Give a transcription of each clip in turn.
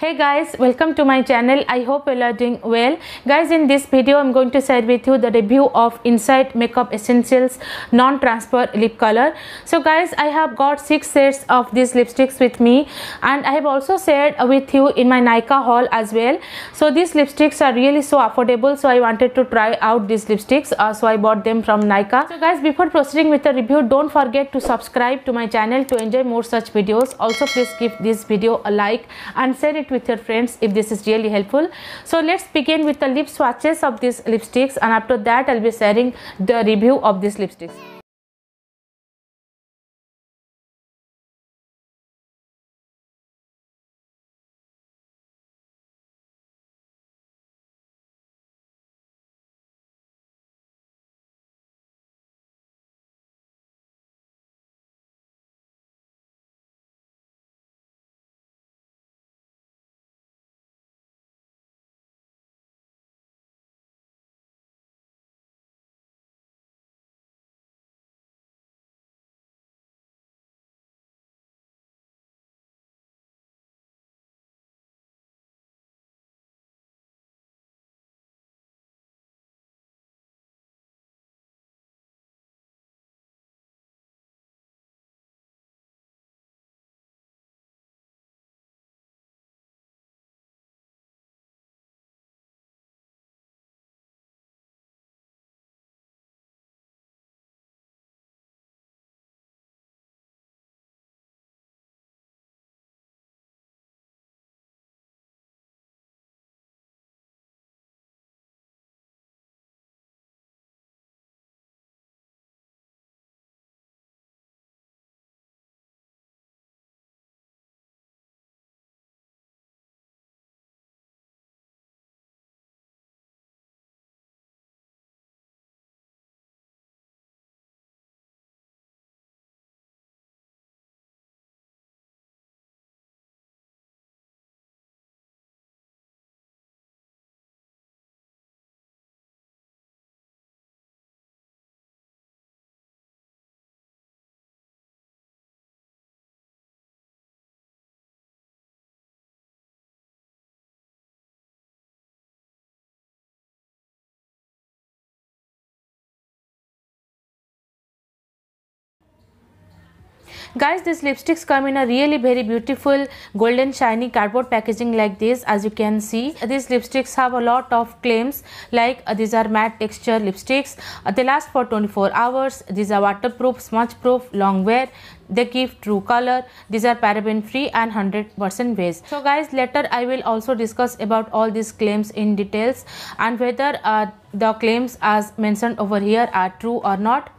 hey guys welcome to my channel i hope you are doing well guys in this video i'm going to share with you the review of inside makeup essentials non-transfer lip color so guys i have got six sets of these lipsticks with me and i have also shared with you in my nika haul as well so these lipsticks are really so affordable so i wanted to try out these lipsticks uh, so i bought them from nika so guys before proceeding with the review don't forget to subscribe to my channel to enjoy more such videos also please give this video a like and share it it with your friends if this is really helpful so let's begin with the lip swatches of these lipsticks and after that i'll be sharing the review of these lipsticks guys these lipsticks come in a really very beautiful golden shiny cardboard packaging like this as you can see these lipsticks have a lot of claims like uh, these are matte texture lipsticks uh, they last for 24 hours these are waterproof smudge proof long wear they give true color these are paraben free and 100% base so guys later i will also discuss about all these claims in details and whether uh, the claims as mentioned over here are true or not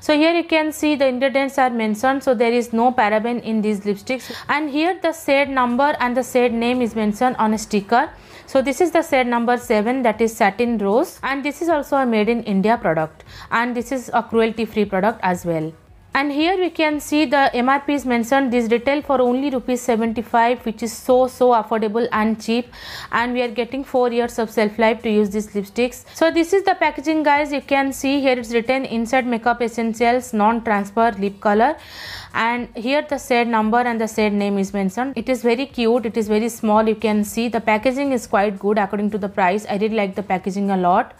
so here you can see the ingredients are mentioned so there is no paraben in these lipsticks and here the set number and the set name is mentioned on a sticker so this is the set number 7 that is satin rose and this is also a made in india product and this is a cruelty free product as well and here we can see the MRP is mentioned this detail for only rupees 75 which is so so affordable and cheap and we are getting 4 years of self life to use these lipsticks. So this is the packaging guys you can see here it's written inside makeup essentials non-transfer lip color and here the said number and the said name is mentioned. It is very cute it is very small you can see the packaging is quite good according to the price I did like the packaging a lot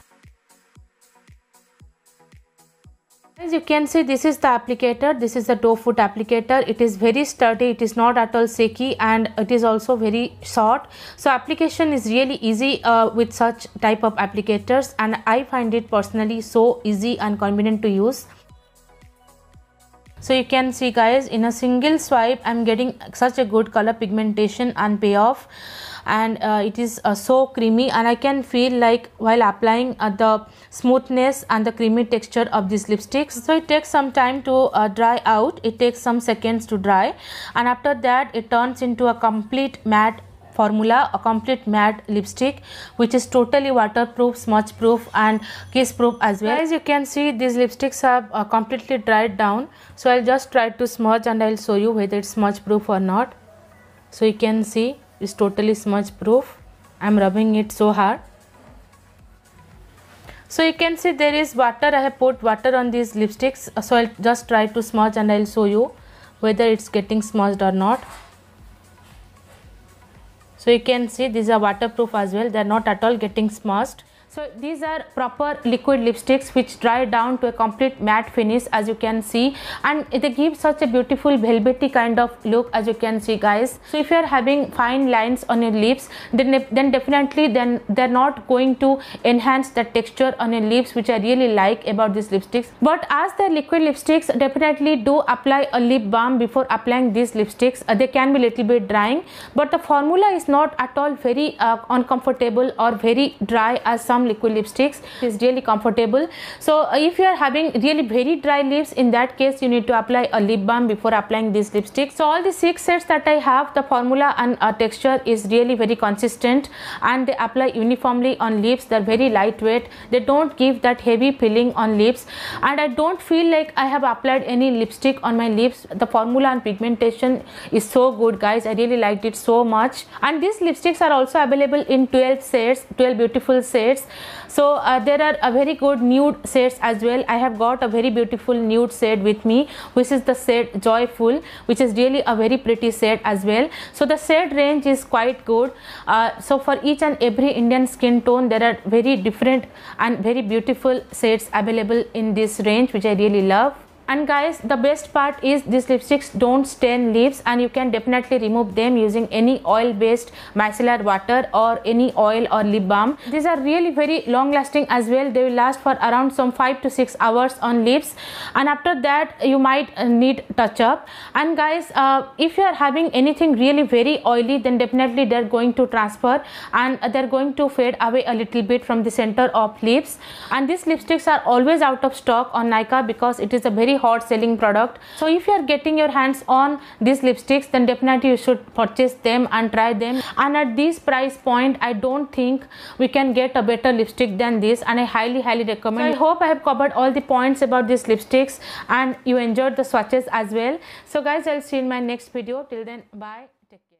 As you can see this is the applicator, this is the dough foot applicator. It is very sturdy, it is not at all shaky, and it is also very short. So application is really easy uh, with such type of applicators and I find it personally so easy and convenient to use so you can see guys in a single swipe i'm getting such a good color pigmentation and payoff and uh, it is uh, so creamy and i can feel like while applying uh, the smoothness and the creamy texture of these lipsticks so it takes some time to uh, dry out it takes some seconds to dry and after that it turns into a complete matte formula a complete matte lipstick which is totally waterproof smudge proof and kiss proof as well as you can see these lipsticks have uh, completely dried down so i'll just try to smudge and i'll show you whether it's smudge proof or not so you can see it's totally smudge proof i'm rubbing it so hard so you can see there is water i have put water on these lipsticks so i'll just try to smudge and i'll show you whether it's getting smudged or not so you can see these are waterproof as well. They are not at all getting smashed. So these are proper liquid lipsticks which dry down to a complete matte finish as you can see and they give such a beautiful velvety kind of look as you can see guys. So if you are having fine lines on your lips then, then definitely then they're not going to enhance the texture on your lips which I really like about these lipsticks. But as the liquid lipsticks definitely do apply a lip balm before applying these lipsticks. Uh, they can be little bit drying but the formula is not at all very uh, uncomfortable or very dry as some liquid lipsticks it's really comfortable so uh, if you are having really very dry lips in that case you need to apply a lip balm before applying this lipstick so all the six sets that i have the formula and uh, texture is really very consistent and they apply uniformly on lips they're very lightweight they don't give that heavy feeling on lips and i don't feel like i have applied any lipstick on my lips the formula and pigmentation is so good guys i really liked it so much and these lipsticks are also available in 12 sets 12 beautiful sets so uh, there are a very good nude sets as well i have got a very beautiful nude set with me which is the set joyful which is really a very pretty set as well so the set range is quite good uh, so for each and every indian skin tone there are very different and very beautiful sets available in this range which i really love and guys the best part is these lipsticks don't stain lips and you can definitely remove them using any oil based micellar water or any oil or lip balm these are really very long lasting as well they will last for around some 5 to 6 hours on lips and after that you might uh, need touch up and guys uh, if you are having anything really very oily then definitely they're going to transfer and they're going to fade away a little bit from the center of lips and these lipsticks are always out of stock on Nykaa because it is a very very hot selling product so if you are getting your hands on these lipsticks then definitely you should purchase them and try them and at this price point i don't think we can get a better lipstick than this and i highly highly recommend so i hope i have covered all the points about these lipsticks and you enjoyed the swatches as well so guys i'll see you in my next video till then bye